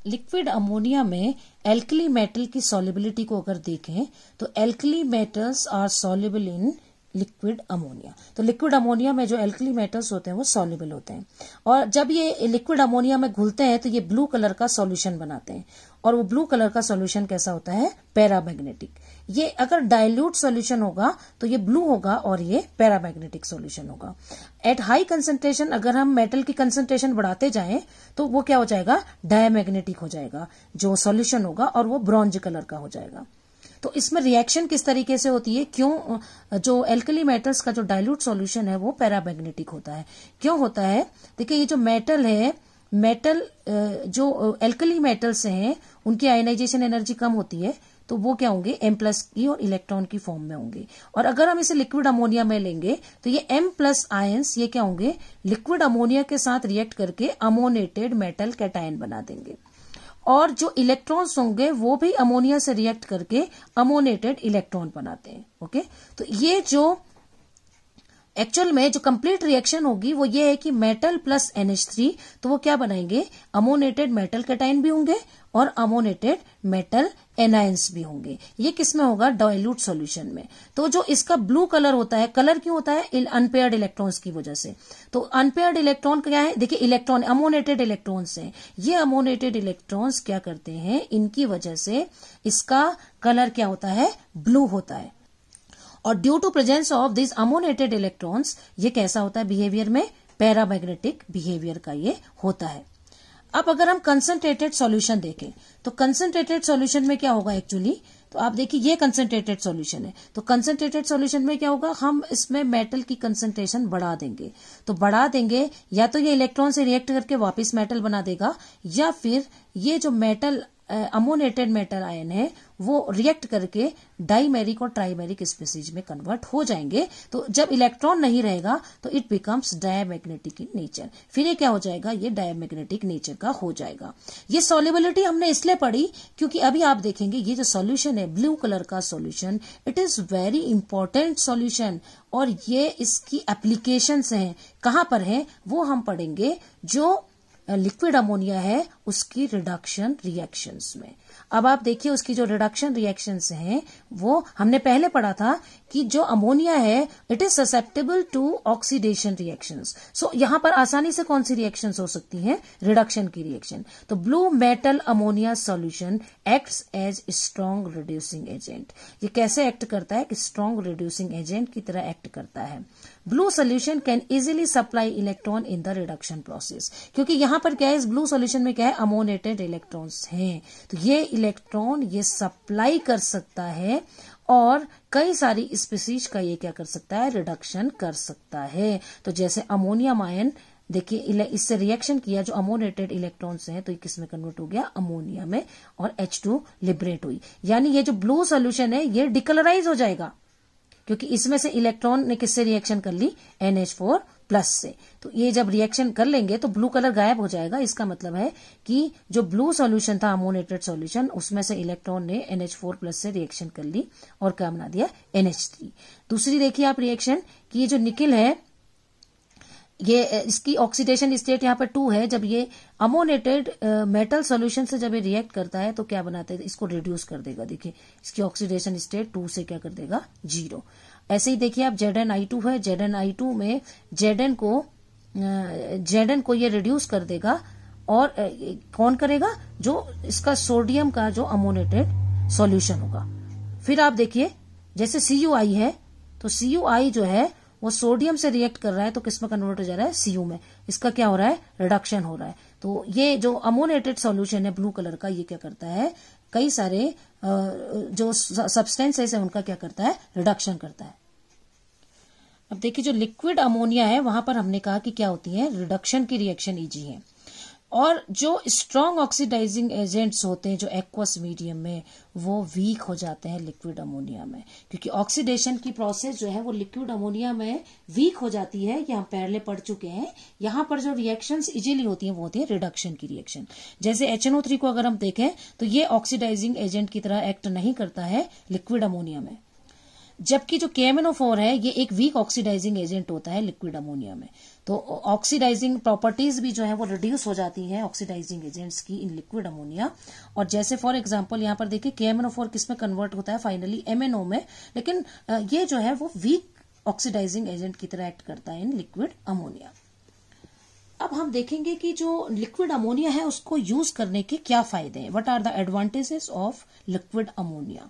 लिक्विड अमोनिया में एल्कली मेटल की सॉलिबिलिटी को अगर देखें तो alkali metals are soluble in liquid ammonia तो लिक्विड अमोनिया में जो एल्कली मेटल्स होते हैं वो सोलिबल होते हैं और जब ये लिक्विड अमोनिया में घुलते हैं तो ये ब्लू कलर का सॉल्यूशन बनाते हैं और वो ब्लू कलर का सॉल्यूशन कैसा होता है पैरामैग्नेटिक ये अगर डायल्यूट सोल्यूशन होगा तो ये ब्लू होगा और ये पैरामैग्नेटिक सोल्यूशन होगा एट हाई कंसेंट्रेशन अगर हम मेटल की कंसेंट्रेशन बढ़ाते जाएं तो वो क्या हो जाएगा डायमैग्नेटिक हो जाएगा जो सोल्यूशन होगा और वो ब्रॉन्ज कलर का हो जाएगा तो इसमें रिएक्शन किस तरीके से होती है क्यों जो एल्कली मेटल्स का जो डायल्यूट सोल्यूशन है वो पैरामैग्नेटिक होता है क्यों होता है देखिए ये जो मेटल है मेटल जो एल्कली मेटल्स हैं उनकी आयनाइजेशन एनर्जी कम होती है तो वो क्या होंगे एम प्लस e की और इलेक्ट्रॉन की फॉर्म में होंगे और अगर हम इसे लिक्विड अमोनिया में लेंगे तो ये एम प्लस आयंस ये क्या होंगे लिक्विड अमोनिया के साथ रिएक्ट करके अमोनेटेड मेटल कैटायन बना देंगे और जो इलेक्ट्रॉन्स होंगे वो भी अमोनिया से रिएक्ट करके अमोनेटेड इलेक्ट्रॉन बनाते हैं ओके तो ये जो एक्चुअल में जो कंप्लीट रिएक्शन होगी वो ये है कि मेटल प्लस एनएच थ्री तो वो क्या बनाएंगे अमोनेटेड मेटल कैटाइन भी होंगे और अमोनेटेड मेटल एनायंस भी होंगे ये किसमें होगा डाइल्यूट सॉल्यूशन में तो जो इसका ब्लू कलर होता है कलर क्यों होता है अनपेयर्ड इलेक्ट्रॉन्स की वजह से तो अनपेयर्ड इलेक्ट्रॉन क्या है देखिए इलेक्ट्रॉन अमोनेटेड इलेक्ट्रॉन्स हैं ये अमोनेटेड इलेक्ट्रॉन्स क्या करते हैं इनकी वजह से इसका कलर क्या होता है ब्लू होता है और due to presence of this ammoniated electrons ये कैसा होता है बिहेवियर में पैरामैग्नेटिक बिहेवियर का ये होता है अब अगर हम कंसेंट्रेटेड सॉल्यूशन देखें तो कंसेंट्रेटेड सॉल्यूशन में क्या होगा एक्चुअली तो आप देखिए ये कंसेंट्रेटेड सॉल्यूशन है तो कंसेंट्रेटेड सॉल्यूशन में क्या होगा हम इसमें मेटल की कंसेंट्रेशन बढ़ा देंगे तो बढ़ा देंगे या तो ये इलेक्ट्रॉन से रिएक्ट करके वापस मेटल बना देगा या फिर ये जो मेटल अमोनेटेड मेटल आयन है वो रिएक्ट करके डाईमेरिक और ट्राईमेरिक स्पेसीज में कन्वर्ट हो जाएंगे तो जब इलेक्ट्रॉन नहीं रहेगा तो it becomes diamagnetic in nature फिर ये क्या हो जाएगा ये डायमैग्नेटिक नेचर का हो जाएगा ये सोलिबिलिटी हमने इसलिए पढ़ी क्योंकि अभी आप देखेंगे ये जो सॉल्यूशन है ब्लू कलर का solution it is very important solution और ये इसकी एप्लीकेशन है कहाँ पर है वो हम पढ़ेंगे जो लिक्विड अमोनिया है उसकी रिडक्शन रिएक्शंस में अब आप देखिए उसकी जो रिडक्शन रिएक्शंस हैं वो हमने पहले पढ़ा था कि जो अमोनिया है it is susceptible to oxidation reactions so यहां पर आसानी से कौन सी रिएक्शंस हो सकती हैं रिडक्शन की रिएक्शन तो blue metal ammonia solution acts as strong reducing agent ये कैसे एक्ट करता है एक स्ट्रॉन्ग रिड्यूसिंग एजेंट की तरह एक्ट करता है blue solution can easily supply electron in the reduction process क्योंकि यहां पर क्या है इस ब्लू सोल्यूशन में क्या है अमोनेटेड इलेक्ट्रॉन्स हैं तो ये इलेक्ट्रॉन ये सप्लाई कर सकता है और कई सारी स्पीसीज का ये क्या कर सकता है रिडक्शन कर सकता है तो जैसे अमोनियम आयन देखिए इससे रिएक्शन किया जो अमोनेटेड इलेक्ट्रॉन्स हैं तो ये किसमें कन्वर्ट हो गया अमोनिया में और H2 लिबरेट हुई यानी ये जो ब्लू सोल्यूशन है ये डिकलराइज हो जाएगा क्योंकि इसमें से इलेक्ट्रॉन ने किससे रिएक्शन कर ली NH4 प्लस से तो ये जब रिएक्शन कर लेंगे तो ब्लू कलर गायब हो जाएगा इसका मतलब है कि जो ब्लू सॉल्यूशन था अमोनेटेड सॉल्यूशन उसमें से इलेक्ट्रॉन ने NH4 प्लस से रिएक्शन कर ली और क्या बना दिया NH3 दूसरी देखिए आप रिएक्शन कि ये जो निकिल है ये इसकी ऑक्सीडेशन स्टेट यहाँ पर टू है जब ये अमोनेटेड मेटल सॉल्यूशन से जब ये रिएक्ट करता है तो क्या बनाता है इसको रिड्यूस कर देगा देखिए इसकी ऑक्सीडेशन स्टेट टू से क्या कर देगा जीरो ऐसे ही देखिए आप जेड एन आई टू है जेड एन आई टू में जेड एन को जेड एन को ये रिड्यूस कर देगा और कौन करेगा जो इसका सोडियम का जो अमोनेटेड सोल्यूशन होगा फिर आप देखिए जैसे सी आई है तो सी आई जो है वो सोडियम से रिएक्ट कर रहा है तो किसमें कन्वर्ट हो जा रहा है सीयू में इसका क्या हो रहा है रिडक्शन हो रहा है तो ये जो अमोनेटेड सॉल्यूशन है ब्लू कलर का ये क्या करता है कई सारे जो सब्सटेंसेस है उनका क्या करता है रिडक्शन करता है अब देखिए जो लिक्विड अमोनिया है वहां पर हमने कहा कि क्या होती है रिडक्शन की रिएक्शन ईजी है और जो स्ट्रॉन्ग ऑक्सीडाइजिंग एजेंट्स होते हैं जो एक्वस मीडियम में वो वीक हो जाते हैं लिक्विड अमोनिया में क्योंकि ऑक्सीडेशन की प्रोसेस जो है वो लिक्विड अमोनिया में वीक हो जाती है ये हम पहले पढ़ चुके हैं यहां पर जो रिएक्शंस इजीली होती हैं वो होती है रिडक्शन की रिएक्शन जैसे एच को अगर हम देखें तो ये ऑक्सीडाइजिंग एजेंट की तरह एक्ट नहीं करता है लिक्विड अमोनिया में जबकि जो के है ये एक वीक ऑक्सीडाइजिंग एजेंट होता है लिक्विड अमोनिया में तो ऑक्सीडाइजिंग प्रॉपर्टीज भी जो है वो रिड्यूस हो जाती है ऑक्सीडाइजिंग एजेंट्स की इन लिक्विड अमोनिया और जैसे फॉर एग्जाम्पल यहाँ पर देखिए के किस में कन्वर्ट होता है फाइनली एमएनओ में लेकिन ये जो है वो वीक ऑक्सीडाइजिंग एजेंट की तरह एक्ट करता है इन लिक्विड अमोनिया अब हम देखेंगे कि जो लिक्विड अमोनिया है उसको यूज करने के क्या फायदे हैं what are the advantages of liquid ammonia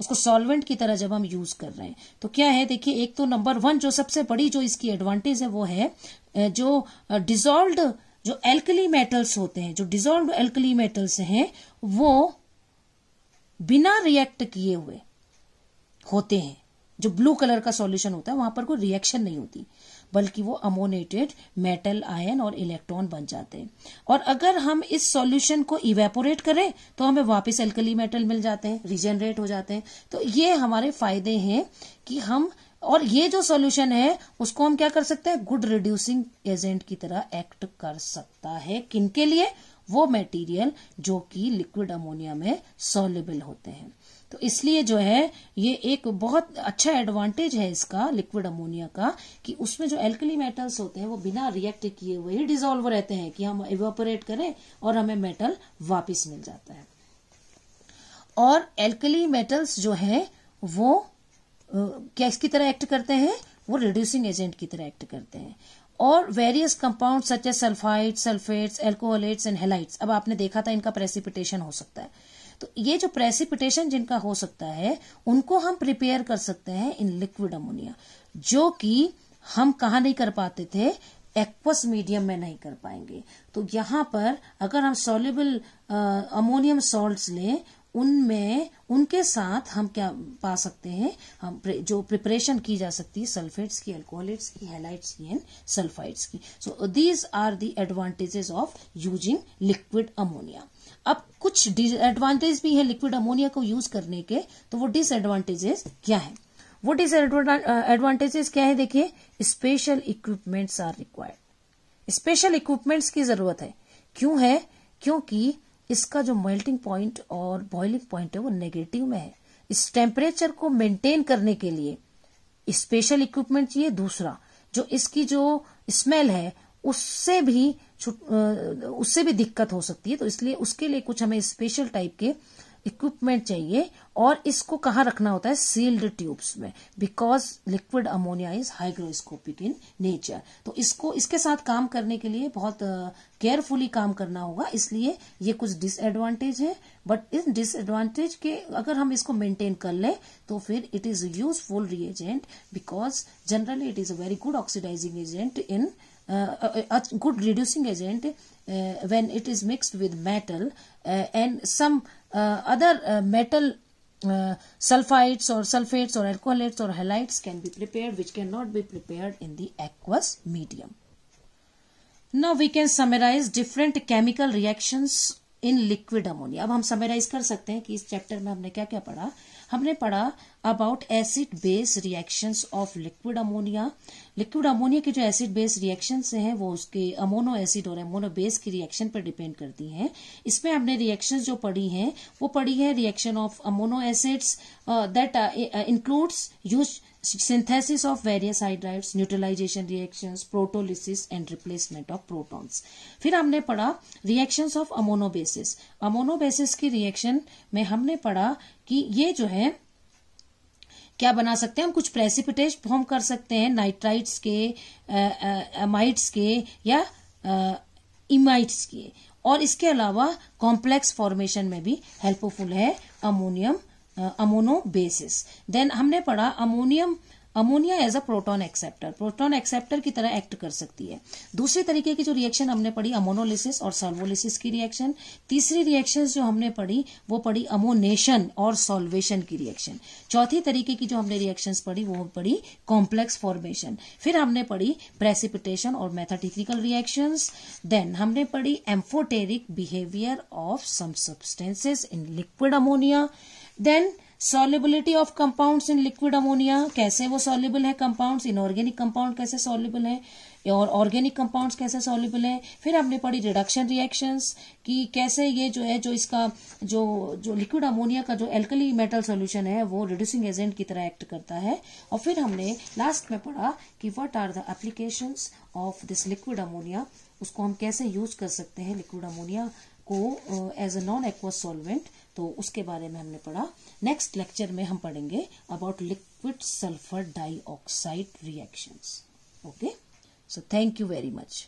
उसको सॉल्वेंट की तरह जब हम यूज कर रहे हैं तो क्या है देखिए एक तो नंबर वन जो सबसे बड़ी जो इसकी एडवांटेज है वो है जो डिजोल्व जो एल्कली मेटल्स होते हैं जो डिजोल्व एल्कली मेटल्स हैं वो बिना रिएक्ट किए हुए होते हैं जो ब्लू कलर का सॉल्यूशन होता है वहां पर कोई रिएक्शन नहीं होती बल्कि वो अमोनेटेड मेटल आयन और इलेक्ट्रॉन बन जाते हैं और अगर हम इस सॉल्यूशन को इवेपोरेट करें तो हमें वापस एल्कली मेटल मिल जाते हैं रिजेनरेट हो जाते हैं तो ये हमारे फायदे हैं कि हम और ये जो सॉल्यूशन है उसको हम क्या कर सकते हैं गुड रिड्यूसिंग एजेंट की तरह एक्ट कर सकता है किनके लिए वो मटेरियल जो कि लिक्विड अमोनिया में सॉल्युबल होते हैं तो इसलिए जो है ये एक बहुत अच्छा एडवांटेज है इसका लिक्विड अमोनिया का कि उसमें जो एल्कली मेटल्स होते हैं वो बिना रिएक्ट किए हुए ही डिजोल्व रहते हैं कि हम इवेपोरेट करें और हमें मेटल वापस मिल जाता है और एल्कली मेटल्स जो है वो क्या इसकी तरह एक्ट करते हैं वो रिड्यूसिंग एजेंट की तरह एक्ट करते हैं और various compound such a sulphide sulphates alcoholates and halides अब आपने देखा था इनका प्रेसिपिटेशन हो सकता है तो ये जो प्रेसिपिटेशन जिनका हो सकता है उनको हम प्रिपेयर कर सकते हैं इन लिक्विड अमोनिया जो कि हम कहा नहीं कर पाते थे एक्वस मीडियम में नहीं कर पाएंगे तो यहां पर अगर हम सोल्यूबल अमोनियम सॉल्ट लें उनमें उनके साथ हम क्या पा सकते हैं हम जो प्रिपरेशन की जा सकती है सल्फेट्स की अल्कोहलेट्स की हेलाइट्स की एंड सल्फाइड्स की so these are the advantages of using liquid ammonia अब कुछ डिसएडवांटेज भी है लिक्विड अमोनिया को यूज करने के तो वो डिसएडवांटेजेस क्या है वो डिसएडवांटेजेस क्या है देखिए special equipments are required special equipments की जरूरत है क्यों है क्योंकि इसका जो मेल्टिंग पॉइंट और बॉइलिंग पॉइंट है वो नेगेटिव में है इस टेम्परेचर को मेंटेन करने के लिए स्पेशल इक्विपमेंट चाहिए दूसरा जो इसकी जो स्मेल है उससे भी उससे भी दिक्कत हो सकती है तो इसलिए उसके लिए कुछ हमें स्पेशल टाइप के इक्विपमेंट चाहिए और इसको कहाँ रखना होता है सील्ड ट्यूब्स में because liquid ammonia is hygroscopic in nature तो इसको इसके साथ काम करने के लिए बहुत केयरफुली uh, काम करना होगा इसलिए ये कुछ डिसएडवांटेज है बट इस डिसएडवांटेज के अगर हम इसको मेंटेन कर लें तो फिर it is useful reagent because generally it is a very good oxidising agent in a good reducing agent uh, when it is mixed with metal uh, and some uh, other uh, metal uh, sulfides or sulfates or alkalates or halides can be prepared which cannot be prepared in the aqueous medium. Now we can summarize different chemical reactions in liquid ammonia अब हम summarise कर सकते हैं कि इस chapter में हमने क्या क्या पढ़ा हमने पढ़ा about acid base reactions of liquid ammonia liquid ammonia के जो एसिड बेस रिएक्शन हैं वो उसके अमोनो एसिड और अमोनो बेस की रिएक्शन पर डिपेंड करती हैं इसमें हमने रिएक्शंस जो पढ़ी हैं वो पढ़ी है reaction of ammono acids that includes use synthesis of various hydrides neutralisation reactions protolysis and replacement of protons फिर हमने पढ़ा रिएक्शंस ऑफ अमोनोबेसिस अमोनोबेसिस की रिएक्शन में हमने पढ़ा कि ये जो है क्या बना सकते हैं हम कुछ प्रेसिपिटेज फॉर्म कर सकते हैं नाइट्राइट्स के अमाइट्स के या इमाइट्स के और इसके अलावा कॉम्प्लेक्स फॉर्मेशन में भी हेल्पफुल है अमोनियम अमोनो बेसिस देन हमने पढ़ा ammonium ammonia as a proton acceptor proton acceptor की तरह एक्ट कर सकती है दूसरी तरीके की जो रिएक्शन हमने पढ़ी अमोनोलिसिस और सॉल्वोलिसिस की रिएक्शन तीसरी रिएक्शन जो हमने पढ़ी वो पढ़ी अमोनेशन और सोलवेशन की रिएक्शन चौथी तरीके की जो हमने रिएक्शन पढ़ी वो पढ़ी कॉम्प्लेक्स फॉर्मेशन फिर हमने पढ़ी प्रेसिपिटेशन और मैथाटिकल रिएक्शन देन हमने पढ़ी amphoteric behaviour of some substances in liquid ammonia then solubility of compounds in liquid ammonia कैसे वो सॉलिबल है कंपाउंड्स इनऑर्गेनिक कंपाउंड कैसे सॉलिबल है और ऑर्गेनिक कंपाउंड्स कैसे सॉल्यूबल हैं फिर हमने पढ़ी रिडक्शन रिएक्शंस कि कैसे ये जो है जो इसका जो जो लिक्विड अमोनिया का जो एल्कली मेटल सॉल्यूशन है वो रिड्यूसिंग एजेंट की तरह एक्ट करता है और फिर हमने लास्ट में पढ़ा कि what are the application of this liquid ammonia उसको हम कैसे यूज कर सकते हैं लिक्विड अमोनिया को as a non aqueous solvent तो उसके बारे में हमने पढ़ा नेक्स्ट लेक्चर में हम पढ़ेंगे about liquid sulphur dioxide reactions okay so thank you very much